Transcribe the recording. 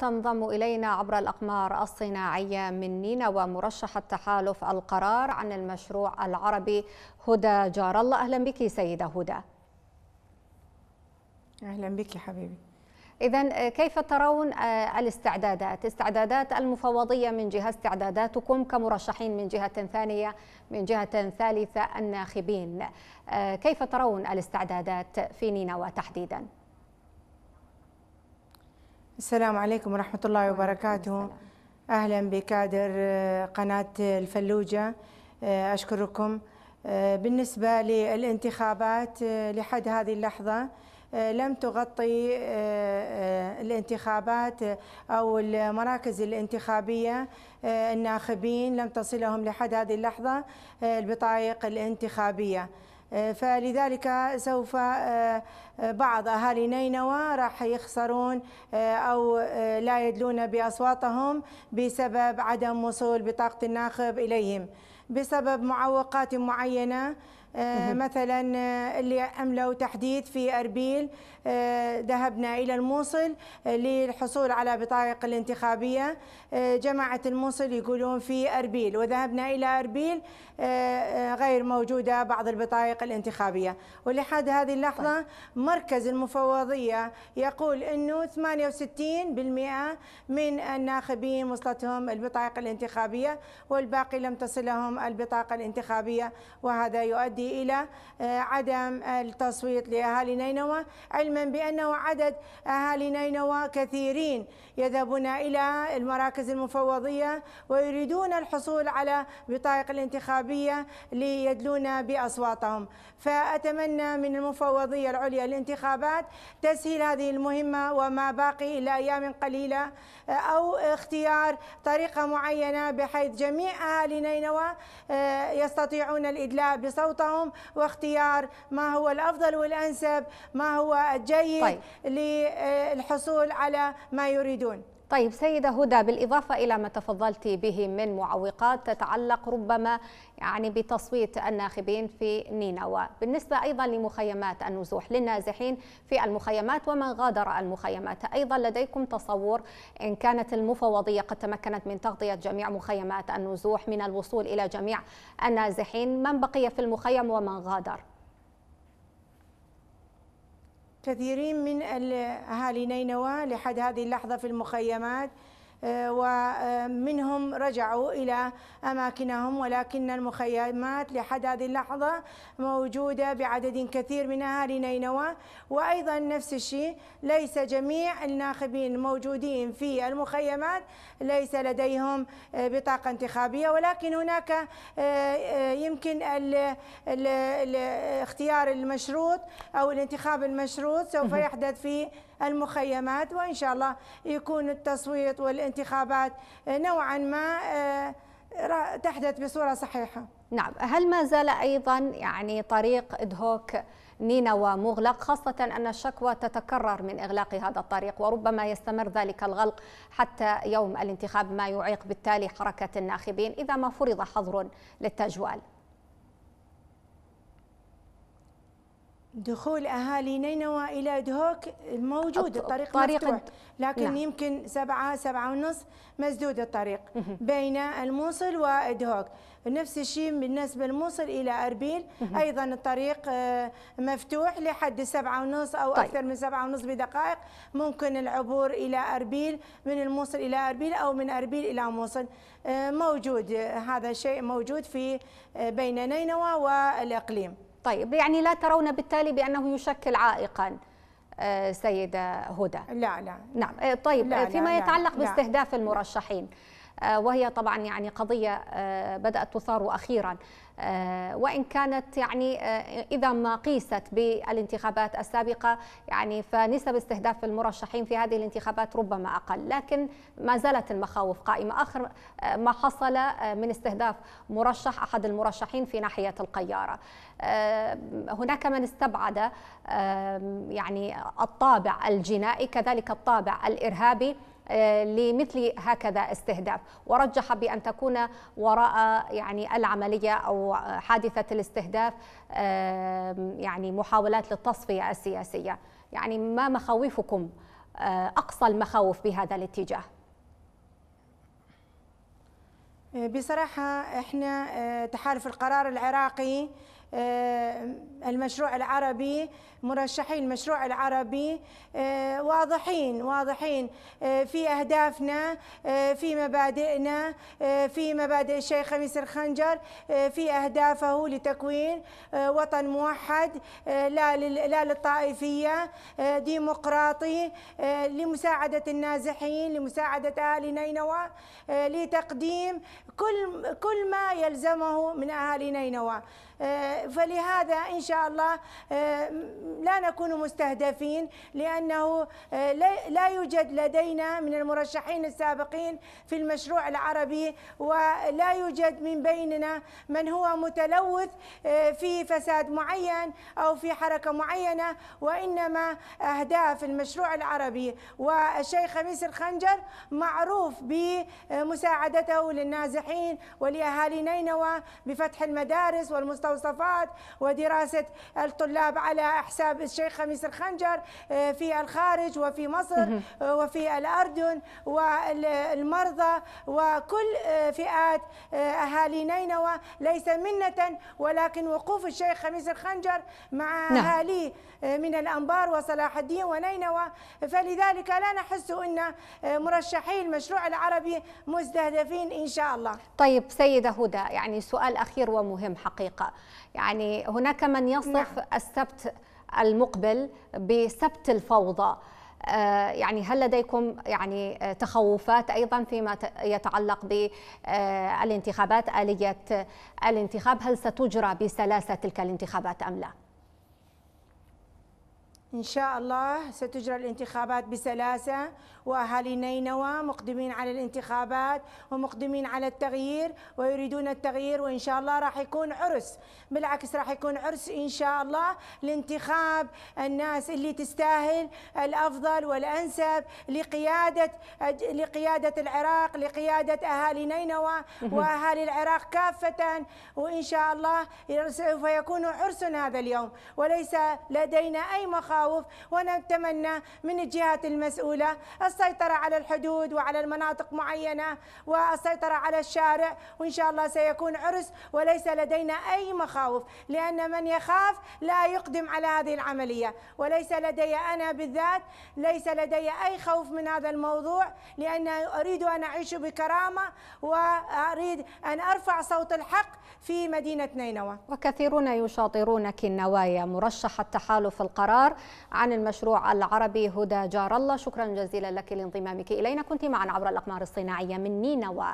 تنضم إلينا عبر الأقمار الصناعية من نينا ومرشح التحالف القرار عن المشروع العربي هدى جار الله أهلا بك سيدة هدى أهلا بك حبيبي إذا آه، كيف ترون آه، الاستعدادات استعدادات المفوضية من جهة استعداداتكم كمرشحين من جهة ثانية من جهة ثالثة الناخبين آه، كيف ترون الاستعدادات في نينوى تحديداً؟ السلام عليكم ورحمة الله وبركاته أهلا بكادر آه، قناة الفلوجة آه، أشكركم آه، بالنسبة للانتخابات لحد هذه اللحظة لم تغطي الانتخابات او المراكز الانتخابيه الناخبين لم تصلهم لحد هذه اللحظه البطايق الانتخابيه. فلذلك سوف آه، آه، بعض أهالي نينوى راح يخسرون آه، أو لا يدلون بأصواتهم بسبب عدم وصول بطاقة الناخب إليهم بسبب معوقات معينة آه، مثلا آه، اللي عملوا تحديث في اربيل آه، ذهبنا الى الموصل للحصول على بطائق الانتخابيه جماعه الموصل يقولون في اربيل وذهبنا الى اربيل غير موجوده بعض البطائق الانتخابيه ولحد هذه اللحظه طيب. مركز المفوضيه يقول انه 68% من الناخبين وصلتهم البطائق الانتخابيه والباقي لم تصلهم البطاقه الانتخابيه وهذا يؤدي يؤدي إلى آه، عدم التصويت لأهالي نينوى علما بأنه عدد أهالي نينوى كثيرين يذهبون إلى المراكز المفوضية ويريدون الحصول على بطائق الانتخابية ليدلون بأصواتهم فأتمنى من المفوضية العليا للانتخابات تسهيل هذه المهمة وما باقي إلى أيام قليلة آه، أو اختيار طريقة معينة بحيث جميع أهالي نينوى آه، يستطيعون الإدلاء بصوتهم تبعهم واختيار ما هو الافضل والانسب ما هو الجيد طيب. للحصول على ما يريدون طيب سيدة هدى بالإضافة إلى ما تفضلت به من معوقات تتعلق ربما يعني بتصويت الناخبين في نينوى بالنسبة أيضا لمخيمات النزوح للنازحين في المخيمات ومن غادر المخيمات أيضا لديكم تصور إن كانت المفوضية قد تمكنت من تغطية جميع مخيمات النزوح من الوصول إلى جميع النازحين من بقي في المخيم ومن غادر كثيرين من أهالي نينوى لحد هذه اللحظة في المخيمات آه، ومنهم رجعوا إلى أماكنهم ولكن المخيمات لحد هذه اللحظة موجودة بعدد كثير من أهالي نينوى وأيضا نفس الشيء ليس جميع الناخبين الموجودين في المخيمات ليس لديهم آه، بطاقة انتخابية ولكن هناك آه، يمكن الاختيار المشروط أو الانتخاب المشروط سوف يحدث في المخيمات وإن شاء الله يكون التصويت والانتخابات نوعا ما آه، تحدث بصورة صحيحة نعم هل ما زال أيضا يعني طريق إدهوك نينوى مغلق خاصة أن الشكوى تتكرر من إغلاق هذا الطريق وربما يستمر ذلك الغلق حتى يوم الانتخاب ما يعيق بالتالي حركة الناخبين إذا ما فرض حظر للتجوال دخول اهالي نينوى الى دهوك موجود الطريق, الطريق مفتوح لكن نعم. يمكن سبعة سبعة ونص مسدود الطريق بين الموصل ودهوك نفس الشيء بالنسبة للموصل إلى أربيل أيضا الطريق آه، مفتوح لحد سبعة ونص أو طيب. أكثر من سبعة ونص بدقائق ممكن العبور إلى أربيل من الموصل إلى أربيل أو من أربيل إلى موصل آه، موجود هذا الشيء موجود في آه، بين نينوى والإقليم طيب يعني لا ترون بالتالي بأنه يشكل عائقاً آه، سيدة هدى لا لا نعم آه، طيب لا آه، فيما لا يتعلق لا باستهداف المرشحين آه، وهي طبعا يعني قضية آه، بدأت تثار أخيرا آه، وإن كانت يعني إذا ما قيست بالانتخابات السابقة يعني فنسب استهداف المرشحين في هذه الانتخابات ربما أقل لكن ما زالت المخاوف قائمة آخر ما حصل من استهداف مرشح أحد المرشحين في ناحية القيارة هناك من استبعد يعني الطابع الجنائي كذلك الطابع الإرهابي آه، لمثل هكذا استهداف ورجح بأن تكون وراء يعني العملية أو حادثة الاستهداف يعني محاولات للتصفية السياسية يعني ما مخاوفكم آه، أقصى المخاوف بهذا الاتجاه؟ آه، بصراحة احنا تحالف القرار العراقي آه، المشروع العربي مرشحين المشروع العربي آه، واضحين واضحين آه، في أهدافنا في مبادئنا في مبادئ الشيخ خميس الخنجر في أهدافه لتكوين وطن موحد لا لا للطائفية ديمقراطي لمساعدة النازحين لمساعدة أهل نينوى لتقديم كل كل ما يلزمه من أهالي نينوى فلهذا إن شاء الله آه، لا نكون مستهدفين لأنه آه، لا يوجد لدينا من المرشحين السابقين في المشروع العربي ولا يوجد من بيننا من هو متلوث آه، في فساد معين أو في حركة معينة وإنما أهداف المشروع العربي والشيخ خميس الخنجر معروف بمساعدته للنازحين ولأهالي نينوى بفتح المدارس والمستوصفات الدراسات ودراسة الطلاب على حساب الشيخ خميس الخنجر آه، في الخارج وفي مصر آه، وفي الأردن والمرضى وكل آه، فئات أهالي نينوى ليس منة ولكن وقوف الشيخ خميس الخنجر مع نعم. أهالي أهاليه من الأنبار وصلاح الدين ونينوى فلذلك لا نحس أن مرشحي المشروع العربي مستهدفين إن شاء الله طيب سيدة هدى يعني سؤال أخير ومهم حقيقة يعني هناك من يصف نعم. السبت المقبل بسبت الفوضى آه، يعني هل لديكم يعني تخوفات ايضا فيما يتعلق بالانتخابات آه، اليه الانتخاب هل ستجرى بسلاسه تلك الانتخابات ام لا؟ إن شاء الله ستجرى الانتخابات بسلاسة وأهالي نينوى مقدمين على الانتخابات ومقدمين على التغيير ويريدون التغيير وإن شاء الله راح يكون عرس بالعكس راح يكون عرس إن شاء الله لانتخاب الناس اللي تستاهل الأفضل والأنسب لقيادة لقيادة العراق لقيادة أهالي نينوى وأهالي العراق كافة وإن شاء الله سوف يكون عرس هذا اليوم وليس لدينا أي مخاوف تخاوف ونتمنى من الجهات المسؤولة السيطرة على الحدود وعلى المناطق معينة والسيطرة على الشارع وإن شاء الله سيكون عرس وليس لدينا أي مخاوف لأن من يخاف لا يقدم على هذه العملية وليس لدي أنا بالذات ليس لدي أي خوف من هذا الموضوع لأن أريد أن أعيش بكرامة وأريد أن أرفع صوت الحق في مدينة نينوى وكثيرون يشاطرونك النوايا مرشحة تحالف القرار عن المشروع العربي هدى جار الله شكرا جزيلا لك لانضمامك إلينا كنت معنا عبر الأقمار الصناعية من نينوى